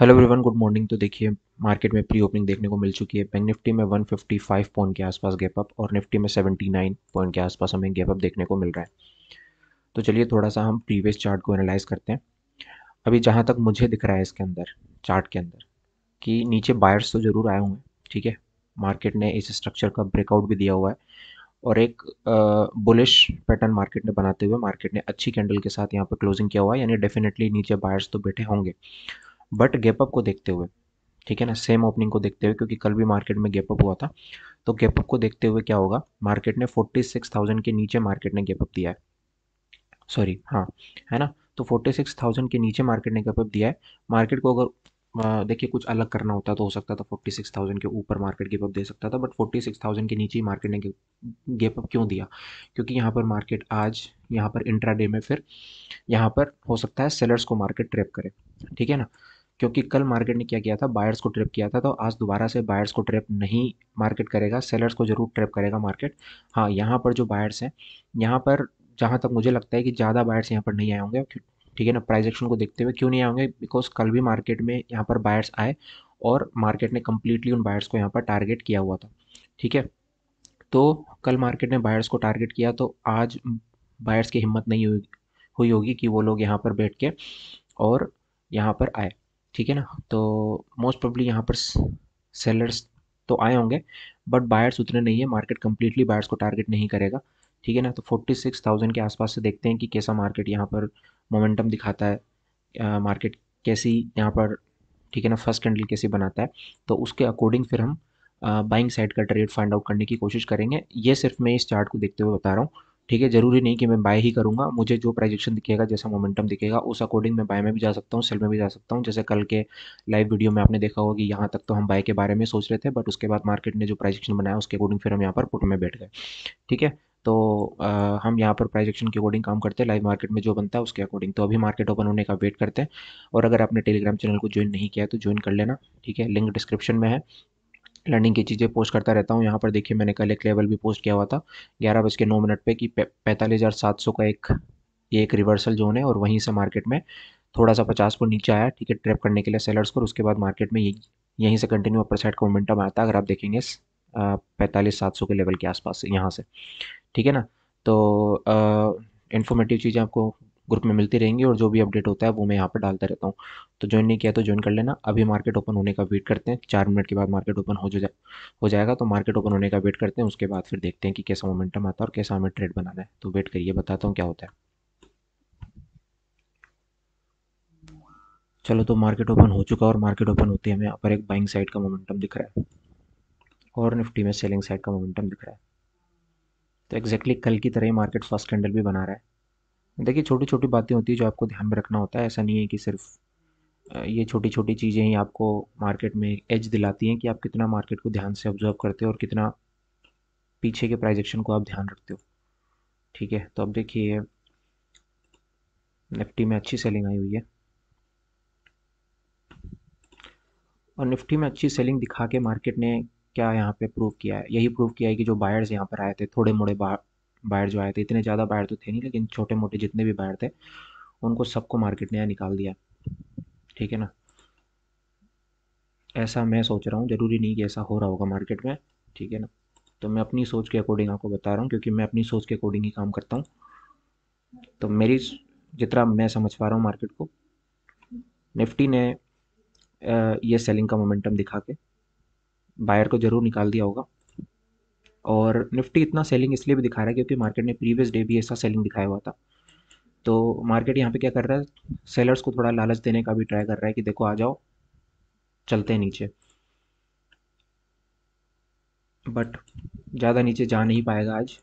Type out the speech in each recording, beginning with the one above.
hello everyone good morning तो देखिए market में प्री ओपनिंग देखने को मिल चुकी है बैंक निफ्टी में 155 पॉइंट के आसपास गैप अप और निफ्टी में 79 पॉइंट के आसपास हमें गैप अप देखने को मिल रहा है तो चलिए थोड़ा सा हम प्रीवियस चार्ट को एनालाइज करते हैं अभी जहाँ तक मुझे दिख रहा है इसके अंदर चार्ट के अंदर कि नीचे बायर्स तो ज़रूर आए हुए हैं ठीक है मार्केट ने इस स्ट्रक्चर का ब्रेकआउट भी दिया हुआ है और एक बुलिश पैटर्न मार्केट ने बनाते हुए मार्केट ने अच्छी कैंडल के साथ यहाँ पर क्लोजिंग किया हुआ है यानी डेफिनेटली नीचे बायर्स तो बैठे होंगे बट गैपअप को देखते हुए ठीक है ना सेम ओपनिंग को देखते हुए क्योंकि कल भी मार्केट में गैपअप हुआ था तो गैपअप को देखते हुए क्या होगा मार्केट ने फोर्टी सिक्स थाउजेंड के नीचे मार्केट ने गैपअप दिया है सॉरी हाँ है ना तो फोर्टी सिक्स थाउजेंड के नीचे मार्केट ने गैपअप दिया है मार्केट को अगर देखिए कुछ अलग करना होता तो हो सकता था फोर्टी सिक्स थाउजेंड के ऊपर मार्केट गैपअप दे सकता था बट फोर्टी सिक्स थाउजेंड के नीचे ही मार्केट ने गैपअप क्यों दिया क्योंकि यहाँ पर मार्केट आज यहाँ पर इंट्राडे में फिर यहाँ पर हो सकता है सेलर्स को मार्केट ट्रैप करे ठीक है ना क्योंकि कल मार्केट ने क्या किया था बायर्स को ट्रैप किया था तो आज दोबारा से बायर्स को ट्रैप नहीं मार्केट करेगा सेलर्स को ज़रूर ट्रैप करेगा मार्केट हाँ यहाँ पर जो बायर्स हैं यहाँ पर जहाँ तक मुझे लगता है कि ज़्यादा बायर्स यहाँ पर नहीं आए होंगे ठीक है ना प्राइज एक्शन को देखते हुए क्यों नहीं आएंगे बिकॉज कल भी मार्केट में यहाँ पर बायर्स आए और मार्केट ने कम्प्लीटली उन बायर्स को यहाँ पर टारगेट किया हुआ था ठीक है तो कल मार्केट ने बायर्स को टारगेट किया तो आज बायर्स की हिम्मत नहीं हुई हुई होगी कि वो लोग यहाँ पर बैठ के और यहाँ पर आए ठीक है ना तो मोस्ट प्रॉब्ली यहाँ पर सेलर्स तो आए होंगे बट बायर्स उतने नहीं है मार्केट कम्प्लीटली बायर्स को टारगेट नहीं करेगा ठीक है ना तो फोर्टी सिक्स थाउजेंड के आसपास से देखते हैं कि कैसा मार्केट यहाँ पर मोमेंटम दिखाता है मार्केट कैसी यहाँ पर ठीक है ना फर्स्ट कैंडल कैसी बनाता है तो उसके अकॉर्डिंग फिर हम बाइंग साइड का ट्रेड फाइंड आउट करने की कोशिश करेंगे ये सिर्फ मैं इस चार्ट को देखते हुए बता रहा हूँ ठीक है जरूरी नहीं कि मैं बाय ही करूँगा मुझे जो प्राइजेक्शन दिखेगा जैसा मोमेंटम दिखेगा उस अकॉर्डिंग मैं बाय में भी जा सकता हूँ सेल में भी जा सकता हूँ जैसे कल के लाइव वीडियो में आपने देखा होगा कि यहाँ तक तो हम बाय के बारे में सोच रहे थे बट उसके बाद मार्केट ने जो प्राइजेक्शन बनाया उसके अकॉर्डिंग फिर हम यहाँ पर पुट में बैठ गए ठीक है तो आ, हम यहाँ पर प्राइजेक्शन के अकॉर्डिंग काम करते हैं लाइव मार्केट में जो बनता है उसके अकॉर्डिंग तो अभी मार्केट ओपन होने का वेट करते हैं और अगर आपने टेलीग्राम चैनल को ज्वाइन नहीं किया है तो ज्वाइन कर लेना ठीक है लिंक डिस्क्रिप्शन में है लर्निंग की चीज़ें पोस्ट करता रहता हूँ यहाँ पर देखिए मैंने कल एक लेवल भी पोस्ट किया हुआ था ग्यारह बज के नौ मिनट पे कि पैंतालीस हज़ार सात सौ का एक ये एक रिवर्सल जोन है और वहीं से मार्केट में थोड़ा सा पचास को नीचे आया ठीक है ट्रैप करने के लिए सेलर्स को और उसके बाद मार्केट में यहीं से कंटिन्यू अपर साइड का मोमेंटम आया था अगर आप देखेंगे पैंतालीस सात सौ के लेवल के आसपास यहाँ से ठीक है ना तो इन्फॉर्मेटिव चीज़ें आपको ग्रुप में मिलती रहेंगी और जो भी अपडेट होता है वो मैं यहाँ पर डालता रहता हूँ तो ज्वाइन नहीं किया तो ज्वाइन कर लेना अभी मार्केट ओपन होने का वेट करते हैं चार मिनट के बाद मार्केट ओपन हो जाए हो जाएगा तो मार्केट ओपन होने का वेट करते हैं उसके बाद फिर देखते हैं कि कैसा मोमेंटम आता है और कैसा हमें ट्रेड बनाना है तो वेट करिए बताता हूँ क्या होता है चलो तो मार्केट ओपन हो चुका और मार्केट ओपन होते हमें यहाँ पर एक बाइंग साइड का मोमेंटम दिख रहा है और निफ्टी में सेलिंग साइड का मोमेंटम दिख रहा है तो एक्जैक्टली exactly कल की तरह ही मार्केट फर्स्ट कैंडल भी बना रहा है देखिए छोटी छोटी बातें होती है जो आपको ध्यान में रखना होता है ऐसा नहीं है कि सिर्फ ये छोटी छोटी चीज़ें ही आपको मार्केट में एज दिलाती हैं कि आप कितना मार्केट को ध्यान से ऑब्जर्व करते हो और कितना पीछे के प्राइजेक्शन को आप ध्यान रखते हो ठीक है तो अब देखिए निफ्टी में अच्छी सेलिंग आई हुई है और निफ्टी में अच्छी सेलिंग दिखा के मार्केट ने क्या यहाँ पे प्रूव किया है यही प्रूव किया है कि जो बायर्स यहाँ पर आए थे थोड़े मोड़े बायर जो आए थे इतने ज़्यादा बायर तो थे नहीं लेकिन छोटे मोटे जितने भी बायर थे उनको सबको मार्केट ने निकाल दिया ठीक है ना ऐसा मैं सोच रहा हूँ ज़रूरी नहीं कि ऐसा हो रहा होगा मार्केट में ठीक है ना तो मैं अपनी सोच के अकॉर्डिंग आपको बता रहा हूँ क्योंकि मैं अपनी सोच के अकॉर्डिंग ही काम करता हूँ तो मेरी जितना मैं समझ पा रहा हूँ मार्केट को निफ्टी ने ये सेलिंग का मोमेंटम दिखा के बायर को ज़रूर निकाल दिया होगा और निफ्टी इतना सेलिंग इसलिए भी दिखा रहा है क्योंकि मार्केट ने प्रीवियस डे भी ऐसा सेलिंग दिखाया हुआ था तो मार्केट यहाँ पे क्या कर रहा है सेलर्स को थोड़ा लालच देने का भी ट्राई कर रहा है कि देखो आ जाओ चलते हैं नीचे बट ज़्यादा नीचे जा नहीं पाएगा आज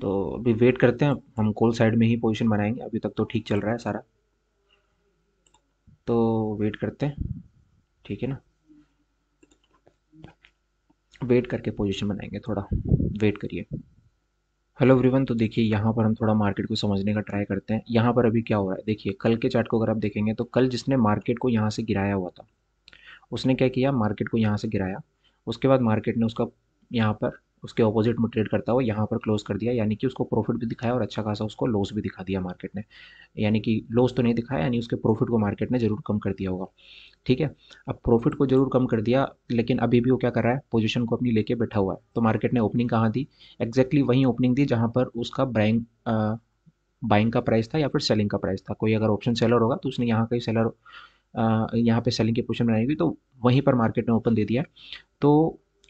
तो अभी वेट करते हैं हम कोल साइड में ही पोजीशन बनाएंगे अभी तक तो ठीक चल रहा है सारा तो वेट करते हैं ठीक है ना वेट करके पोजीशन बनाएंगे थोड़ा वेट करिए हेलो एवरीवन तो देखिए यहाँ पर हम थोड़ा मार्केट को समझने का ट्राई करते हैं यहाँ पर अभी क्या हो रहा है देखिए कल के चार्ट को अगर आप देखेंगे तो कल जिसने मार्केट को यहाँ से गिराया हुआ था उसने क्या किया मार्केट को यहाँ से गिराया उसके बाद मार्केट ने उसका यहाँ पर उसके ऑपोजिट में ट्रेड करता हुआ यहाँ पर क्लोज़ कर दिया यानी कि उसको प्रॉफिट भी दिखाया और अच्छा खासा उसको लॉस भी दिखा दिया मार्केट ने यानी कि लॉस तो नहीं दिखाया यानी उसके प्रॉफिट को मार्केट ने ज़रूर कम कर दिया होगा ठीक है अब प्रॉफिट को जरूर कम कर दिया लेकिन अभी भी वो क्या कर रहा है पोजिशन को अपनी लेके बैठा हुआ है तो मार्केट ने ओपनिंग कहाँ दी एग्जैक्टली वही ओपनिंग दी जहाँ पर उसका बाइंग बाइंग का प्राइस था या फिर सेलिंग का प्राइस था कोई अगर ऑप्शन सेलर होगा तो उसने यहाँ का ही सेलर यहाँ पे सेलिंग की पोजिशन बनाई हुई तो वहीं पर मार्केट ने ओपन दे दिया तो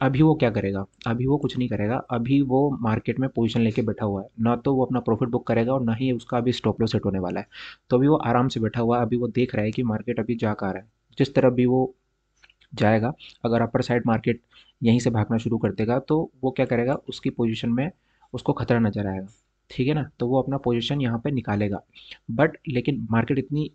अभी वो क्या करेगा अभी वो कुछ नहीं करेगा अभी वो मार्केट में पोजीशन लेके बैठा हुआ है ना तो वो अपना प्रॉफिट बुक करेगा और ना ही उसका अभी स्टॉप लॉस सेट होने वाला है तो अभी वो आराम से बैठा हुआ है अभी वो देख रहा है कि मार्केट अभी जा कर रहा है जिस तरह भी वो जाएगा अगर अपर साइड मार्केट यहीं से भागना शुरू कर देगा तो वो क्या करेगा उसकी पोजिशन में उसको खतरा नज़र आएगा ठीक है ना तो वो अपना पोजिशन यहाँ पर निकालेगा बट लेकिन मार्केट इतनी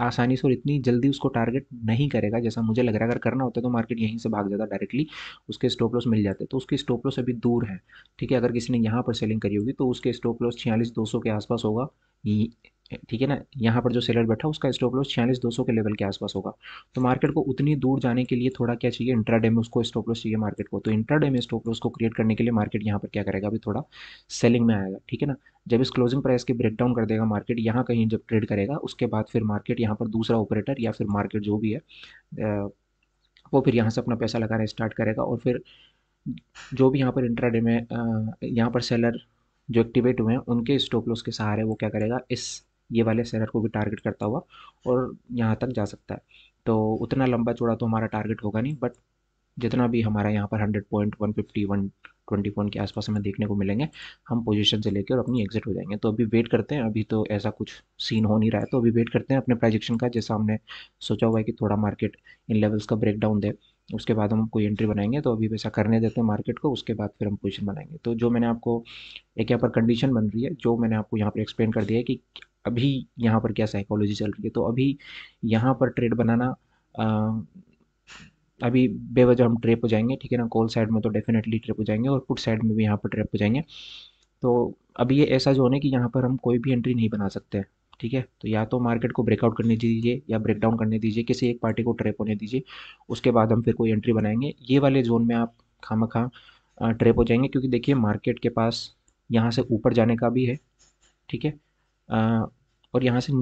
आसानी से और इतनी जल्दी उसको टारगेट नहीं करेगा जैसा मुझे लग रहा है अगर करना होता तो मार्केट यहीं से भाग जाता डायरेक्टली उसके स्टॉप लॉस मिल जाते तो उसके स्टॉप लॉस अभी दूर है ठीक है अगर किसी ने यहाँ पर सेलिंग करी होगी तो उसके स्टॉप लॉस छियालीस दो के आसपास होगा ठीक है ना यहाँ पर जो सेलर बैठा उसका स्टॉप लॉस छियालीस दो सौ के लेवल के आसपास होगा तो मार्केट को उतनी दूर जाने के लिए थोड़ा क्या चाहिए इंट्राडे में उसको स्टॉप लॉस चाहिए मार्केट को तो इंट्राडे में स्टॉप लॉस को क्रिएट करने के लिए मार्केट यहाँ पर क्या करेगा अभी थोड़ा सेलिंग में आएगा ठीक है ना जब इस क्लोजिंग प्राइस के ब्रेकडाउन कर देगा मार्केट यहाँ कहीं जब ट्रेड करेगा उसके बाद फिर मार्केट यहाँ पर दूसरा ऑपरेटर या फिर मार्केट जो भी है वो फिर यहाँ से अपना पैसा लगाना स्टार्ट करेगा और फिर जो भी यहाँ पर इंट्राडे में यहाँ पर सेलर जो एक्टिवेट हुए हैं उनके स्टॉप लॉस के सहारे वो क्या करेगा इस ये वाले सेलर को भी टारगेट करता हुआ और यहाँ तक जा सकता है तो उतना लंबा चौड़ा तो हमारा टारगेट होगा नहीं बट जितना भी हमारा यहाँ पर hundred point one fifty one twenty point के आसपास हमें देखने को मिलेंगे हम पोजीशन से लेकर और अपनी एग्जिट हो जाएंगे तो अभी वेट करते हैं अभी तो ऐसा कुछ सीन हो नहीं रहा है तो अभी वेट करते हैं अपने प्रोजेक्शन का जैसा हमने सोचा हुआ है कि थोड़ा मार्केट इन लेवल्स का ब्रेक डाउन दे उसके बाद हम कोई एंट्री बनाएंगे तो अभी वैसा करने देते हैं मार्केट को उसके बाद फिर हम पोजिशन बनाएंगे तो जो मैंने आपको एक यहाँ पर कंडीशन बन रही है जो मैंने आपको यहाँ पर एक्सप्लेन कर दिया है कि अभी यहाँ पर क्या साइकोलॉजी चल रही है तो अभी यहाँ पर ट्रेड बनाना आ, अभी बेवजह हम ट्रेप हो जाएंगे ठीक है ना कॉल साइड में तो डेफिनेटली ट्रेप हो जाएंगे और पुट साइड में भी यहाँ पर ट्रेप हो जाएंगे तो अभी ये ऐसा जो है कि यहाँ पर हम कोई भी एंट्री नहीं बना सकते हैं ठीक है तो या तो मार्केट को ब्रेकआउट करने दीजिए या ब्रेकडाउन करने दीजिए किसी एक पार्टी को ट्रेप होने दीजिए उसके बाद हम फिर कोई एंट्री बनाएंगे ये वाले जोन में आप खाम खा ट्रेप हो जाएंगे क्योंकि देखिए मार्केट के पास यहाँ से ऊपर जाने का भी है ठीक है और यहाँ से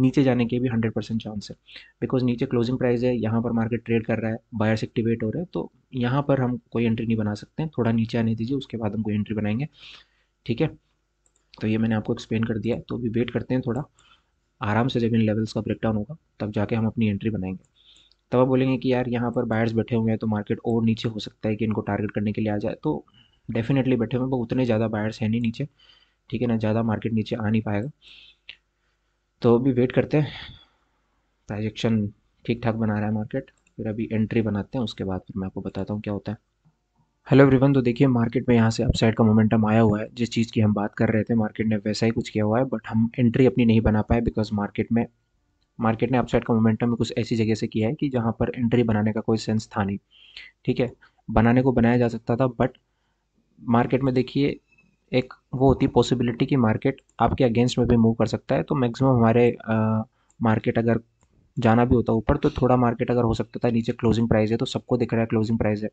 नीचे जाने के भी हंड्रेड परसेंट चांस है बिकॉज नीचे क्लोजिंग प्राइस है यहाँ पर मार्केट ट्रेड कर रहा है बायर्स एक्टिवेट हो रहे हैं तो यहाँ पर हम कोई एंट्री नहीं बना सकते हैं थोड़ा नीचे आने दीजिए उसके बाद हम कोई एंट्री बनाएंगे ठीक है तो ये मैंने आपको एक्सप्लेन कर दिया है तो अभी वेट करते हैं थोड़ा आराम से जब इन लेवल्स का ब्रेकडाउन होगा तब जाके हम अपनी एंट्री बनाएंगे तब आप बोलेंगे कि यार यहाँ पर बायर्स बैठे हुए हैं तो मार्केट और नीचे हो सकता है कि इनको टारगेट करने के लिए आ जाए तो डेफिनेटली बैठे हुए हैं उतने ज़्यादा बायर्स हैं नहीं नीचे ठीक है ना ज़्यादा मार्केट नीचे आ नहीं पाएगा तो अभी वेट करते हैं प्राइजेक्शन ठीक ठाक बना रहा है मार्केट फिर अभी एंट्री बनाते हैं उसके बाद फिर मैं आपको बताता हूँ क्या होता है हेलो एवरीवन तो देखिए मार्केट में यहाँ से अपसाइड का मोमेंटम आया हुआ है जिस चीज़ की हम बात कर रहे थे मार्केट ने वैसा ही कुछ किया हुआ है बट हम एंट्री अपनी नहीं बना पाए बिकॉज मार्केट में मार्केट ने अपसाइड का मोमेंटम में कुछ ऐसी जगह से किया है कि जहाँ पर एंट्री बनाने का कोई सेंस था नहीं ठीक है बनाने को बनाया जा सकता था बट मार्केट में देखिए एक वो होती है पॉसिबिलिटी कि मार्केट आपके अगेंस्ट में भी मूव कर सकता है तो मैक्सिमम हमारे मार्केट अगर जाना भी होता ऊपर तो थोड़ा मार्केट अगर हो सकता था नीचे क्लोजिंग प्राइस है तो सबको दिख रहा है क्लोजिंग प्राइस है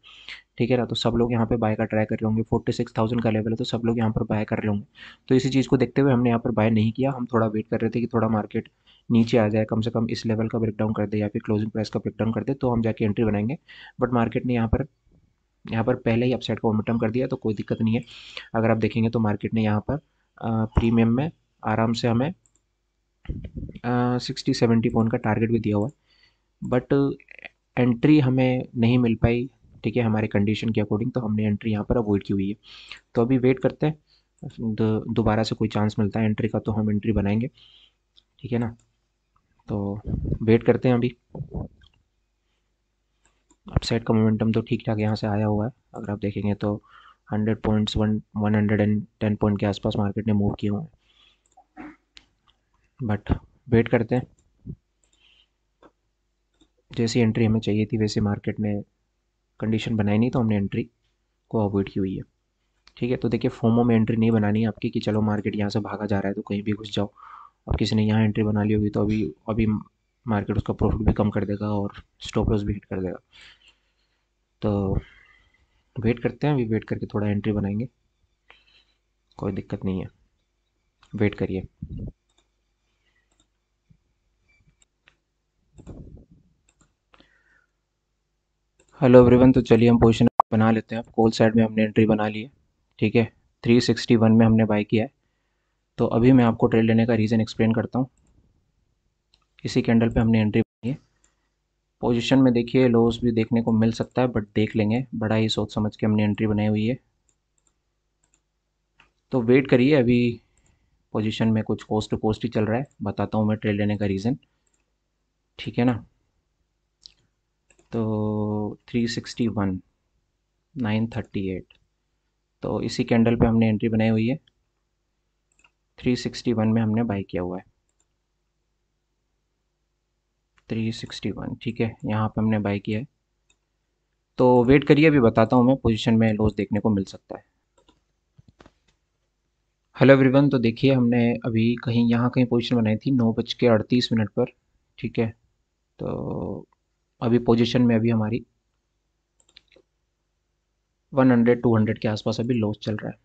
ठीक है ना तो सब लोग यहाँ पे बाय का ट्राई कर रहे होंगे फोर्टी सिक्स थाउजेंड का लेवल है तो सब लोग यहाँ पर बाय कर रहे होंगे तो इसी चीज़ को देखते हुए हमने यहाँ पर बाय नहीं किया हम थोड़ा वेट कर रहे थे कि थोड़ा मार्केट नीचे आ जाए कम से कम इस लेवल का ब्रेकडाउन कर दे या फिर क्लोजिंग प्राइस का ब्रेकडाउन कर दे तो हम जाके एंट्री बनाएंगे बट मार्केट ने यहाँ पर यहाँ पर पहले ही अपसाइड को मोमेंटम कर दिया तो कोई दिक्कत नहीं है अगर आप देखेंगे तो मार्केट ने यहाँ पर प्रीमियम में आराम से हमें सिक्सटी सेवेंटी पॉइंट का टारगेट भी दिया हुआ है बट एंट्री हमें नहीं मिल पाई ठीक है हमारे कंडीशन के अकॉर्डिंग तो हमने एंट्री यहाँ पर अवॉइड की हुई है तो अभी वेट करते हैं दोबारा से कोई चांस मिलता है एंट्री का तो हम एंट्री बनाएंगे ठीक है ना तो वेट करते हैं अभी अपसाइड का मोमेंटम तो ठीक ठाक यहाँ से आया हुआ है अगर आप देखेंगे तो hundred points one one hundred and ten point के आसपास मार्केट ने मूव किए हुए हैं बट वेट करते हैं जैसी एंट्री हमें चाहिए थी वैसे मार्केट ने कंडीशन बनाई नहीं तो हमने एंट्री को अवॉइड की हुई है ठीक है तो देखिए फोमो में एंट्री नहीं बनानी है आपकी कि चलो मार्केट यहाँ से भागा जा रहा है तो कहीं भी घुस जाओ अब किसी ने यहाँ एंट्री बना ली होगी तो अभी अभी मार्केट उसका प्रॉफिट भी कम कर देगा और स्टॉप लॉस भी हिट कर देगा तो वेट करते हैं अभी वेट करके थोड़ा एंट्री बनाएंगे कोई दिक्कत नहीं है वेट करिए हेलो एवरीवन तो चलिए हम पोजीशन बना लेते हैं कॉल साइड में हमने एंट्री बना ली है ठीक है 361 में हमने बाई किया है तो अभी मैं आपको ट्रेड लेने का रीज़न एक्सप्लेन करता हूँ इसी कैंडल पे हमने एंट्री बनाई है पोजिशन में देखिए लोस भी देखने को मिल सकता है बट देख लेंगे बड़ा ही सोच समझ के हमने एंट्री बनाई हुई है तो वेट करिए अभी पोजिशन में कुछ कोस्ट टू कोस्ट ही चल रहा है बताता हूँ मैं ट्रेड लेने का रीज़न ठीक है ना तो three sixty one nine thirty eight तो इसी कैंडल पे हमने एंट्री बनाई हुई है थ्री सिक्सटी वन में हमने बाई किया हुआ है थ्री सिक्सटी वन ठीक है यहाँ पे हमने बाय किया है तो वेट करिए अभी बताता हूँ मैं पोजीशन में लॉस देखने को मिल सकता है हेलो एवरीवन तो देखिए हमने अभी कहीं यहाँ कहीं पोजीशन बनाई थी नौ बज के अड़तीस मिनट पर ठीक है तो अभी पोजीशन में अभी हमारी 100 200 के आसपास अभी लॉस चल रहा है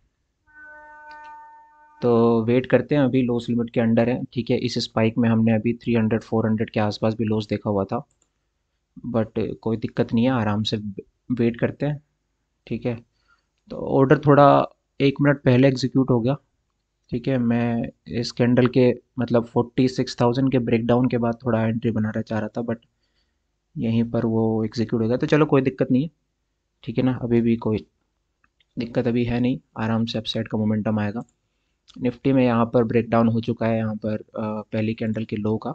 तो वेट करते हैं अभी लॉस लिमिट के अंडर है ठीक है इस स्पाइक में हमने अभी 300 400 के आसपास भी लॉस देखा हुआ था बट कोई दिक्कत नहीं है आराम से वेट करते हैं ठीक है तो ऑर्डर थोड़ा एक मिनट पहले एग्जीक्यूट हो गया ठीक है मैं इस कैंडल के मतलब फोर्टी सिक्स थाउजेंड के ब्रेकडाउन के बाद थोड़ा एंट्री बनाना चाह रहा था बट यहीं पर वो एग्जीक्यूट हो गया तो चलो कोई दिक्कत नहीं है ठीक है ना अभी भी कोई दिक्कत अभी है नहीं आराम से अपसाइड का मोमेंटम आएगा निफ्टी में यहाँ पर ब्रेकडाउन हो चुका है यहाँ पर पहली कैंडल के लो का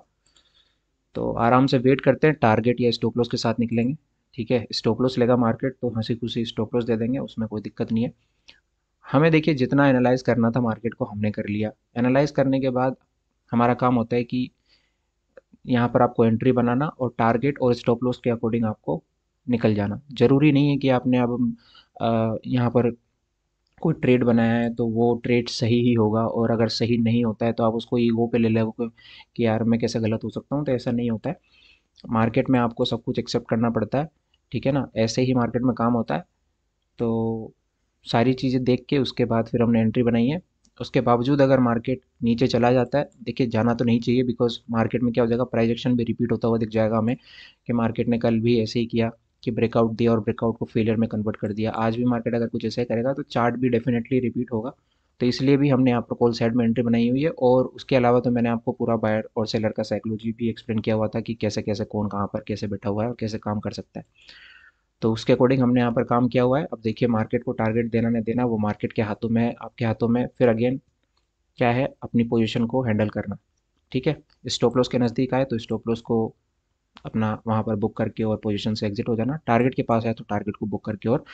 तो आराम से वेट करते हैं टारगेट या स्टॉप लॉस के साथ निकलेंगे ठीक है स्टॉप लॉस लेगा मार्केट तो हंसी खुशी स्टॉप लॉस दे देंगे उसमें कोई दिक्कत नहीं है हमें देखिए जितना एनालाइज करना था मार्केट को हमने कर लिया एनालाइज करने के बाद हमारा काम होता है कि यहाँ पर आपको एंट्री बनाना और टारगेट और स्टॉप लॉस के अकॉर्डिंग आपको निकल जाना ज़रूरी नहीं है कि आपने अब यहाँ पर कोई ट्रेड बनाया है तो वो ट्रेड सही ही होगा और अगर सही नहीं होता है तो आप उसको ईगो पे ले लोगे कि यार मैं कैसे गलत हो सकता हूँ तो ऐसा नहीं होता है मार्केट में आपको सब कुछ एक्सेप्ट करना पड़ता है ठीक है ना ऐसे ही मार्केट में काम होता है तो सारी चीज़ें देख के उसके बाद फिर हमने एंट्री बनाई है उसके बावजूद अगर मार्केट नीचे चला जाता है देखिए जाना तो नहीं चाहिए बिकॉज मार्केट में क्या हो जाएगा प्राइजेक्शन भी रिपीट होता हुआ दिख जाएगा हमें कि मार्केट ने कल भी ऐसे ही किया कि ब्रेकआउट दिया और ब्रेकआउट को फेलियर में कन्वर्ट कर दिया आज भी मार्केट अगर कुछ ऐसा करेगा तो चार्ट भी डेफिनेटली रिपीट होगा तो इसलिए भी हमने यहाँ पर कॉल साइड में एंट्री बनाई हुई है और उसके अलावा तो मैंने आपको पूरा बायर और सेलर का साइकोलॉजी भी एक्सप्लेन किया हुआ था कि कैसे कैसे कौन कहाँ पर कैसे बैठा हुआ है और कैसे काम कर सकता है तो उसके अकॉर्डिंग हमने यहाँ पर काम किया हुआ है अब देखिए मार्केट को टारगेट देना नहीं देना वो मार्केट के हाथों में आपके हाथों में फिर अगेन क्या है अपनी पोजिशन को हैंडल करना ठीक है स्टॉप लॉस के नज़दीक आए तो स्टॉप लॉस को अपना वहाँ पर बुक करके और पोजीशन से एग्जिट हो जाना टारगेट के पास है तो टारगेट को बुक करके और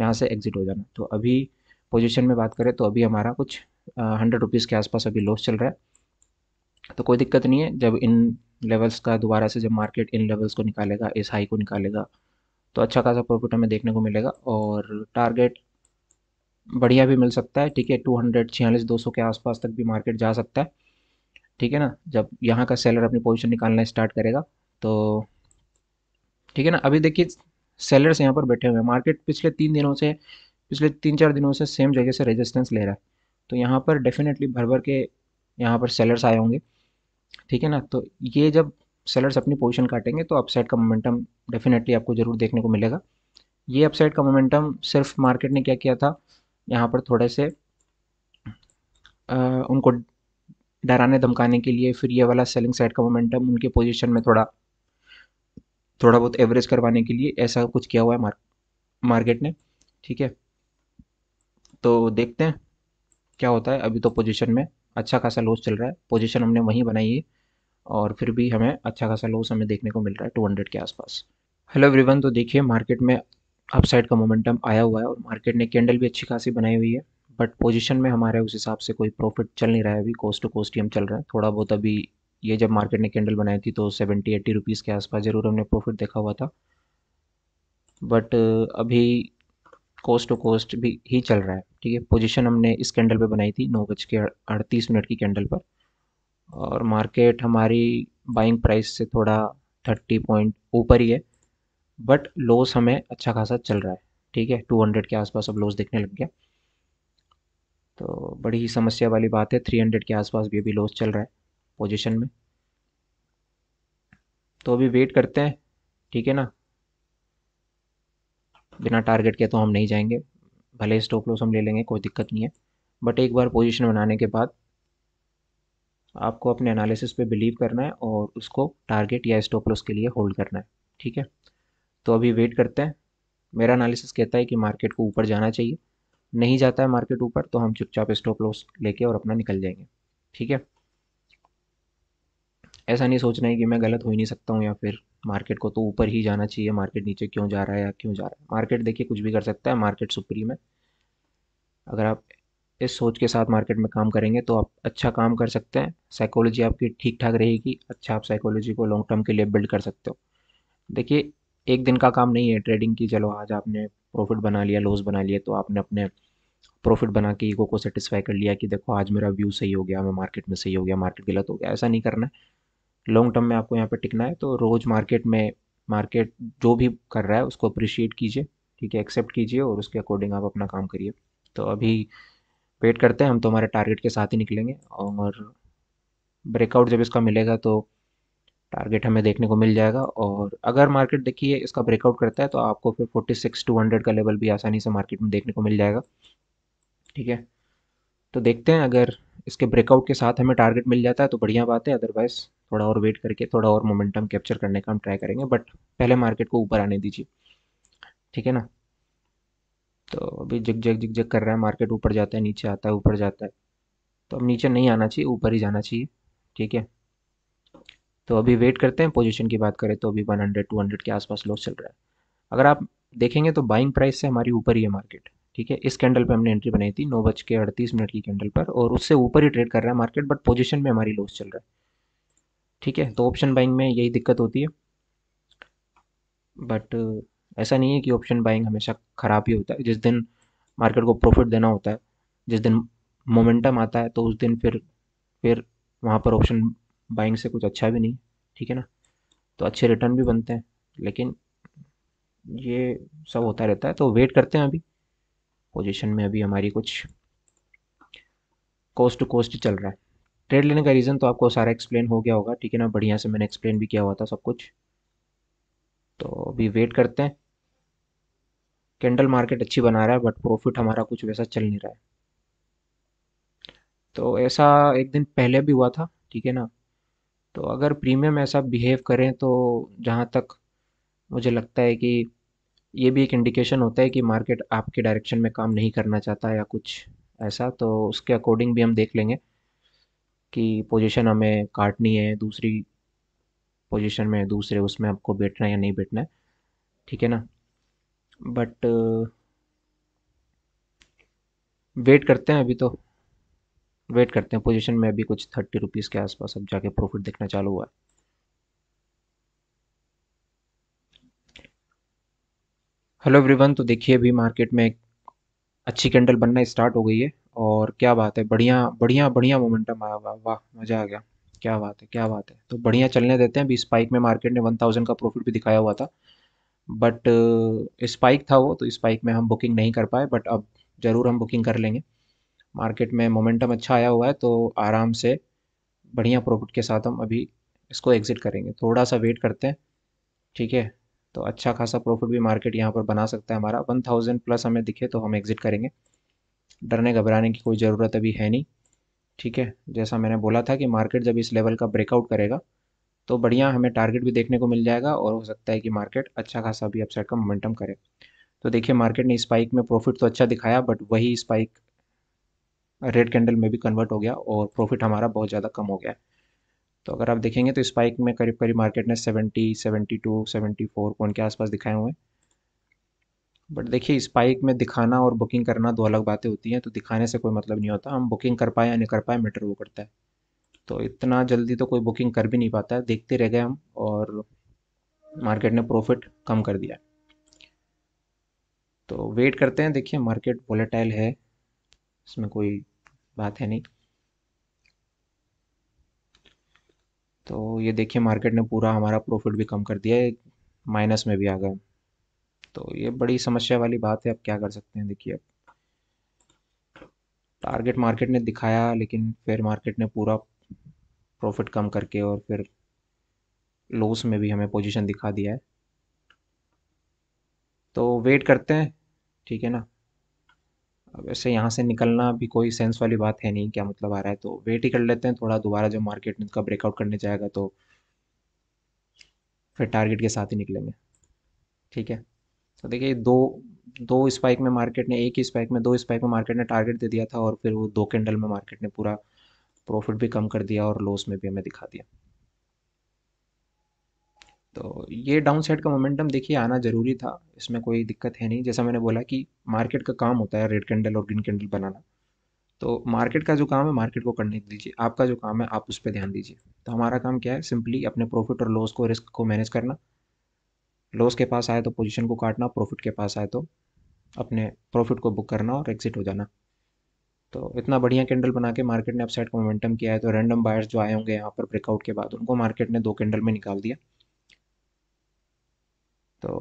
यहाँ से एग्जिट हो जाना तो अभी पोजीशन में बात करें तो अभी हमारा कुछ हंड्रेड रुपीज़ के आसपास अभी लॉस चल रहा है तो कोई दिक्कत नहीं है जब इन लेवल्स का दोबारा से जब मार्केट इन लेवल्स को निकालेगा इस हाई को निकालेगा तो अच्छा खासा प्रॉफिट हमें देखने को मिलेगा और टारगेट बढ़िया भी मिल सकता है ठीक है टू हंड्रेड छियालीस दो सौ के आसपास तक भी मार्केट जा सकता है ठीक है ना जब यहाँ का सेलर अपनी पोजीशन निकालना स्टार्ट करेगा तो ठीक है ना अभी देखिए सेलर्स यहाँ पर बैठे हुए हैं मार्केट पिछले तीन दिनों से पिछले तीन चार दिनों से सेम जगह से रेजिस्टेंस ले रहा है तो यहाँ पर डेफिनेटली भर भर के यहाँ पर सेलर्स आए होंगे ठीक है ना तो ये जब सेलर्स अपनी पोजीशन काटेंगे तो अपसाइड का मोमेंटम डेफिनेटली आपको ज़रूर देखने को मिलेगा ये अपसाइड का मोमेंटम सिर्फ मार्केट ने क्या किया था यहाँ पर थोड़े से आ, उनको डराने धमकाने के लिए फिर ये वाला सेलिंग साइड का मोमेंटम उनके पोजीशन में थोड़ा थोड़ा बहुत एवरेज करवाने के लिए ऐसा कुछ किया हुआ है मार्केट ने ठीक है तो देखते हैं क्या होता है अभी तो पोजीशन में अच्छा खासा लॉस चल रहा है पोजीशन हमने वहीं बनाई है और फिर भी हमें अच्छा खासा लॉस हमें देखने को मिल रहा है टू हंड्रेड के आसपास हेलो एवरीवन तो देखिए मार्केट में अपसाइड का मोमेंटम आया हुआ है और मार्केट ने कैंडल भी अच्छी खासी बनाई हुई है बट पोजिशन में हमारे उस हिसाब से कोई प्रॉफिट चल नहीं रहा है अभी कोस्ट टू कोस्ट ही हम चल रहे हैं थोड़ा बहुत अभी ये जब मार्केट ने कैंडल बनाई थी तो सेवेंटी एट्टी रुपीज़ के आसपास ज़रूर हमने प्रॉफिट देखा हुआ था बट अभी कॉस्ट टू कॉस्ट भी ही चल रहा है ठीक है पोजीशन हमने इस कैंडल पे बनाई थी नौ बज के अड़तीस मिनट की कैंडल पर और मार्केट हमारी बाइंग प्राइस से थोड़ा थर्टी पॉइंट ऊपर ही है बट लॉस हमें अच्छा खासा चल रहा है ठीक है टू हंड्रेड के आसपास अब लॉस देखने लग गया तो बड़ी ही समस्या वाली बात है थ्री हंड्रेड के आसपास भी अभी लॉस चल रहा है पोजिशन में तो अभी वेट करते हैं ठीक है ना बिना टारगेट के तो हम नहीं जाएंगे भले स्टॉप लॉस हम ले लेंगे कोई दिक्कत नहीं है बट एक बार पोजीशन बनाने के बाद आपको अपने एनालिसिस पे बिलीव करना है और उसको टारगेट या स्टॉप लॉस के लिए होल्ड करना है ठीक है तो अभी वेट करते हैं मेरा एनालिसिस कहता है कि मार्केट को ऊपर जाना चाहिए नहीं जाता है मार्केट ऊपर तो हम चुपचाप स्टॉप लॉस लेके और अपना निकल जाएंगे ठीक है ऐसा नहीं सोचना है कि मैं गलत हो ही नहीं सकता हूँ या फिर मार्केट को तो ऊपर ही जाना चाहिए मार्केट नीचे क्यों जा रहा है या क्यों जा रहा है मार्केट देखिए कुछ भी कर सकता है मार्केट सुप्रीम है अगर आप इस सोच के साथ मार्केट में काम करेंगे तो आप अच्छा काम कर सकते हैं साइकोलॉजी आपकी ठीक ठाक रहेगी अच्छा आप साइकोलॉजी को लॉन्ग टर्म के लिए बिल्ड कर सकते हो देखिए एक दिन का काम नहीं है ट्रेडिंग की चलो आज आपने प्रॉफिट बना लिया लॉस बना लिया तो आपने अपने प्रॉफिट बना के ईगो को सेटिस्फाई कर लिया कि देखो आज मेरा व्यू सही हो गया मैं मार्केट में सही हो गया मार्केट गलत हो गया ऐसा नहीं करना है लॉन्ग टर्म में आपको यहाँ पे टिकना है तो रोज़ मार्केट में मार्केट जो भी कर रहा है उसको अप्रिशिएट कीजिए ठीक है एक्सेप्ट कीजिए और उसके अकॉर्डिंग आप अपना काम करिए तो अभी वेट करते हैं हम तो हमारे टारगेट के साथ ही निकलेंगे और ब्रेकआउट जब इसका मिलेगा तो टारगेट हमें देखने को मिल जाएगा और अगर मार्केट देखिए इसका ब्रेकआउट करता है तो आपको फिर फोर्टी सिक्स टू हंड्रेड का लेवल भी आसानी से मार्केट में देखने को मिल जाएगा ठीक है तो देखते हैं अगर इसके ब्रेकआउट के साथ हमें टारगेट मिल जाता है तो बढ़िया बात है अदरवाइज़ थोड़ा और वेट करके थोड़ा और मोमेंटम कैप्चर करने का हम ट्राई करेंगे बट पहले मार्केट को ऊपर आने दीजिए ठीक है ना तो अभी जग जग जग जग कर रहा है मार्केट ऊपर जाता है नीचे आता है ऊपर जाता है तो अब नीचे नहीं आना चाहिए ऊपर ही जाना चाहिए ठीक है तो अभी वेट करते हैं पोजीशन की बात करें तो अभी 100 200 के आसपास लॉस चल रहा है अगर आप देखेंगे तो बाइंग प्राइस से हमारी ऊपर ही है मार्केट ठीक है इस कैंडल पर हमने एंट्री बनाई थी नौ बज के अड़तीस मिनट की कैंडल पर और उससे ऊपर ही ट्रेड कर रहा है मार्केट बट पोजिशन में हमारी लॉस चल रहा है ठीक है तो ऑप्शन बाइंग में यही दिक्कत होती है बट ऐसा नहीं है कि ऑप्शन बाइंग हमेशा ख़राब ही होता है जिस दिन मार्केट को प्रॉफिट देना होता है जिस दिन मोमेंटम आता है तो उस दिन फिर फिर वहाँ पर ऑप्शन बाइंग से कुछ अच्छा भी नहीं ठीक है ना तो अच्छे रिटर्न भी बनते हैं लेकिन ये सब होता रहता है तो वेट करते हैं अभी पोजीशन में अभी हमारी कुछ कोस्ट टू कोस्ट चल रहा है ट्रेड लेने का रीज़न तो आपको सारा एक्सप्लेन हो गया होगा ठीक है ना बढ़िया से मैंने एक्सप्लेन भी किया हुआ था सब कुछ तो अभी वेट करते हैं कैंडल मार्केट अच्छी बना रहा है बट प्रॉफिट हमारा कुछ वैसा चल नहीं रहा है तो ऐसा एक दिन पहले भी हुआ था ठीक है ना तो अगर प्रीमियम ऐसा बिहेव करें तो जहाँ तक मुझे लगता है कि ये भी एक इंडिकेशन होता है कि मार्केट आपके डायरेक्शन में काम नहीं करना चाहता या कुछ ऐसा तो उसके अकॉर्डिंग भी हम देख लेंगे की पोजीशन हमें काटनी है दूसरी पोजीशन में दूसरे उसमें आपको बैठना है या नहीं बैठना है ठीक है ना बट वेट करते हैं अभी तो वेट करते हैं पोजीशन में अभी कुछ थर्टी रुपीज़ के आसपास अब जाके प्रॉफिट देखना चालू हुआ है हेलो एवरीवन तो देखिए अभी मार्केट में एक अच्छी कैंडल बनना स्टार्ट हो गई है और क्या बात है बढ़िया बढ़िया बढ़िया मोमेंटम आया हुआ वाह मज़ा आ गया क्या बात है क्या बात है तो बढ़िया चलने देते हैं अभी स्पाइक में मार्केट ने वन थाउजेंड का प्रॉफिट भी दिखाया हुआ था बट स्पाइक था वो तो स्पाइक में हम बुकिंग नहीं कर पाए बट अब ज़रूर हम बुकिंग कर लेंगे मार्केट में मोमेंटम अच्छा आया हुआ है तो आराम से बढ़िया प्रॉफिट के साथ हम अभी इसको एग्ज़िट करेंगे थोड़ा सा वेट करते हैं ठीक है तो अच्छा खासा प्रॉफिट भी मार्केट यहाँ पर बना सकता है हमारा वन थाउजेंड प्लस हमें दिखे तो हम एग्ज़िट करेंगे डरने घबराने की कोई ज़रूरत अभी है नहीं ठीक है जैसा मैंने बोला था कि मार्केट जब इस लेवल का ब्रेकआउट करेगा तो बढ़िया हमें टारगेट भी देखने को मिल जाएगा और हो सकता है कि मार्केट अच्छा खासा भी अपसाइड का मोमेंटम करे तो देखिए मार्केट ने स्पाइक में प्रॉफिट तो अच्छा दिखाया बट वही स्पाइक रेड कैंडल में भी कन्वर्ट हो गया और प्रॉफिट हमारा बहुत ज़्यादा कम हो गया तो अगर आप देखेंगे तो स्पाइक में करीब करीब मार्केट ने seventy seventy two seventy four point के आसपास दिखाए हुए हैं बट देखिए स्पाइक में दिखाना और बुकिंग करना दो अलग बातें होती हैं तो दिखाने से कोई मतलब नहीं होता हम बुकिंग कर पाए या नहीं कर पाए मैटर वो करता है तो इतना जल्दी तो कोई बुकिंग कर भी नहीं पाता है देखते रह गए हम और मार्केट ने प्रॉफिट कम कर दिया तो वेट करते हैं देखिए मार्केट वोलेटाइल है इसमें कोई बात है नहीं तो ये देखिए मार्केट ने पूरा हमारा प्रॉफिट भी कम कर दिया है माइनस में भी आ गए तो ये बड़ी समस्या वाली बात है अब क्या कर सकते हैं देखिए अब टारगेट मार्केट ने दिखाया लेकिन फिर मार्केट ने पूरा प्रॉफिट कम करके और फिर लॉस में भी हमें पोजीशन दिखा दिया है तो वेट करते हैं ठीक है ना अब ऐसे यहाँ से निकलना भी कोई सेंस वाली बात है नहीं क्या मतलब आ रहा है तो वेट ही कर लेते हैं थोड़ा दोबारा जब मार्केट का ब्रेकआउट करने जाएगा तो फिर टारगेट के साथ ही निकलेंगे ठीक है तो देखिए दो दो स्पाइक में मार्केट ने एक ही स्पाइक में दो स्पाइक में मार्केट ने टारगेट दे दिया था और फिर वो दो कैंडल में मार्केट ने पूरा प्रॉफिट भी कम कर दिया और लॉस में भी हमें दिखा दिया तो ये डाउन साइड का मोमेंटम देखिए आना ज़रूरी था इसमें कोई दिक्कत है नहीं जैसा मैंने बोला कि मार्केट का काम होता है रेड कैंडल और ग्रीन कैंडल बनाना तो मार्केट का जो काम है मार्केट को करने दीजिए आपका जो काम है आप उस पर ध्यान दीजिए तो हमारा काम क्या है सिंपली अपने प्रॉफिट और लॉस को रिस्क को मैनेज करना लॉस के पास आए तो पोजीशन को काटना प्रॉफिट के पास आए तो अपने प्रॉफिट को बुक करना और एग्जिट हो जाना तो इतना बढ़िया कैंडल बना के मार्केट ने अपसाइड का मोमेंटम किया है तो रैंडम बायर्स जो आए होंगे यहाँ पर ब्रेकआउट के बाद उनको मार्केट ने दो कैंडल में निकाल दिया तो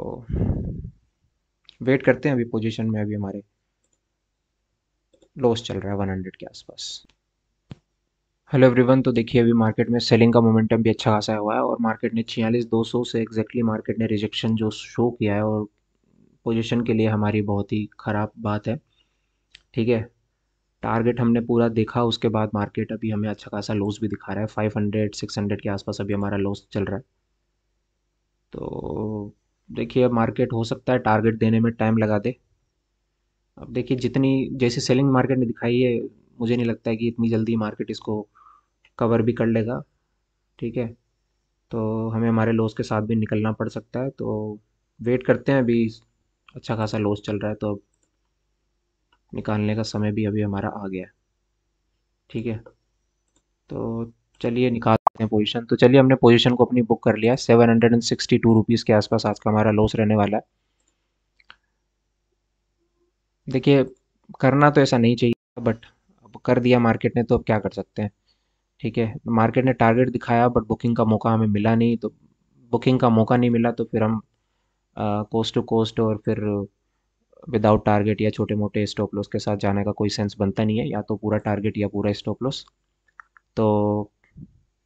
वेट करते हैं अभी पोजीशन में अभी हमारे लॉस चल रहा है वन के आसपास हेलो एवरीवन तो देखिए अभी मार्केट में सेलिंग का मोमेंटम भी अच्छा खासा हुआ है और मार्केट ने छियालीस दो सौ से एग्जैक्टली मार्केट ने रिजेक्शन जो शो किया है और पोजीशन के लिए हमारी बहुत ही ख़राब बात है ठीक है टारगेट हमने पूरा देखा उसके बाद मार्केट अभी हमें अच्छा खासा लॉस भी दिखा रहा है फाइव हंड्रेड सिक्स हंड्रेड के आसपास अभी हमारा लॉस चल रहा है तो देखिए मार्केट हो सकता है टारगेट देने में टाइम लगा दे अब देखिए जितनी जैसे सेलिंग मार्केट ने दिखाई है मुझे नहीं लगता है कि इतनी जल्दी मार्केट इसको कवर भी कर लेगा ठीक है तो हमें हमारे लॉस के साथ भी निकलना पड़ सकता है तो वेट करते हैं अभी अच्छा खासा लॉस चल रहा है तो अब निकालने का समय भी अभी हमारा आ गया है ठीक है तो चलिए निकालते हैं पोजीशन तो चलिए हमने पोजीशन को अपनी बुक कर लिया seven hundred and sixty two rupees के आसपास आज का हमारा लॉस रहने वाला है देखिए करना तो ऐसा नहीं चाहिए बट कर दिया मार्केट ने तो अब क्या कर सकते हैं ठीक है मार्केट ने टारगेट दिखाया बट बुकिंग का मौका हमें मिला नहीं तो बुकिंग का मौका नहीं मिला तो फिर हम कोस्ट टू कोस्ट और फिर विदाउट टारगेट या छोटे मोटे स्टॉप लॉस के साथ जाने का कोई सेंस बनता नहीं है या तो पूरा टारगेट या पूरा स्टॉप लॉस तो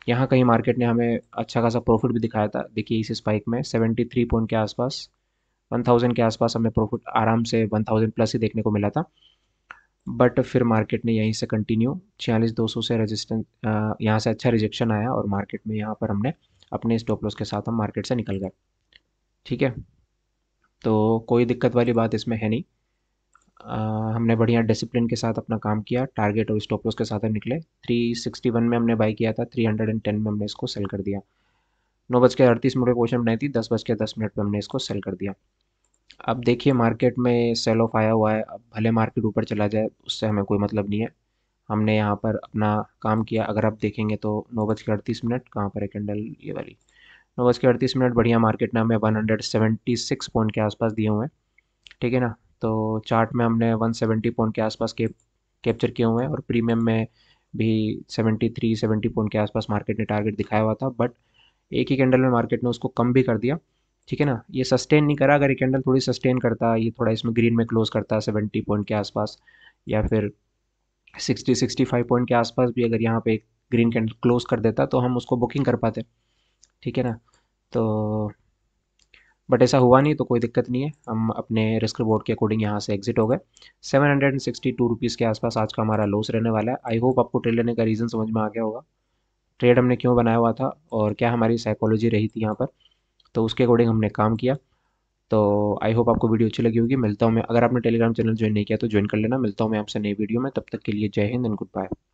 यहाँ कहीं मार्केट ने हमें अच्छा खासा प्रॉफिट भी दिखाया था देखिए इस स्पाइक में सेवेंटी थ्री पॉइंट के आसपास वन थाउजेंड के आसपास हमें प्रॉफिट आराम से वन थाउजेंड प्लस ही देखने को मिला था बट फिर मार्केट ने यहीं से कंटिन्यू छियालीस दो सौ से रेजिस्टेंस यहाँ से अच्छा रिजेक्शन आया और मार्केट में यहाँ पर हमने अपने स्टॉप लॉस के साथ हम मार्केट से निकल गए ठीक है तो कोई दिक्कत वाली बात इसमें है नहीं आ, हमने बढ़िया डिसिप्लिन के साथ अपना काम किया टारगेट और स्टॉप लॉस के साथ हम निकले 361 में हमने बाई किया था 310 में हमने इसको सेल कर दिया नौ बज के अड़तीस मिनट क्वेश्चन बनाई थी दस बज के दस मिनट पर हमने इसको सेल कर दिया अब देखिए मार्केट में सेल ऑफ आया हुआ है अब भले मार्केट ऊपर चला जाए उससे हमें कोई मतलब नहीं है हमने यहाँ पर अपना काम किया अगर आप देखेंगे तो नौ बज के अड़तीस मिनट कहाँ पर है कैंडल ये वाली नौ बज के अड़तीस मिनट बढ़िया मार्केट ने हमें one hundred seventy six point के आसपास दिए हुए हैं ठीक है ना तो चार्ट में हमने वन सेवेंटी पॉइंट के आसपास के कैप्चर किए हुए हैं और प्रीमियम में भी सेवेंटी थ्री सेवेंटी पॉइंट के आसपास मार्केट ने टारगेट दिखाया हुआ था बट एक ही कैंडल में मार्केट ने उसको कम भी कर दिया ठीक है ना ये सस्टेन नहीं करा अगर ये कैंडल थोड़ी सस्टेन करता ये थोड़ा इसमें ग्रीन में क्लोज करता सेवेंटी पॉइंट के आसपास या फिर सिक्सटी सिक्सटी फाइव पॉइंट के आसपास भी अगर यहाँ पे ग्रीन कैंडल क्लोज कर देता तो हम उसको बुकिंग कर पाते ठीक है ना तो बट ऐसा हुआ नहीं तो कोई दिक्कत नहीं है हम अपने रिस्क रिवॉर्ड के अकॉर्डिंग यहाँ से एग्जिट हो गए seven hundred and sixty two rupees के आसपास आज का हमारा लॉस रहने वाला है आई होप आपको ट्रेड लेने का रीज़न समझ में आ गया होगा ट्रेड हमने क्यों बनाया हुआ था और क्या हमारी साइकोलॉजी रही थी यहाँ पर तो उसके अकॉर्डिंग हमने काम किया तो आई होप आपको वीडियो अच्छी लगी होगी मिलता हूँ मैं अगर आपने टेलीग्राम चैनल ज्वाइन नहीं किया तो ज्वाइन कर लेना मिलता हूँ मैं आपसे नई वीडियो में तब तक के लिए जय हिंद एंड गुड बाय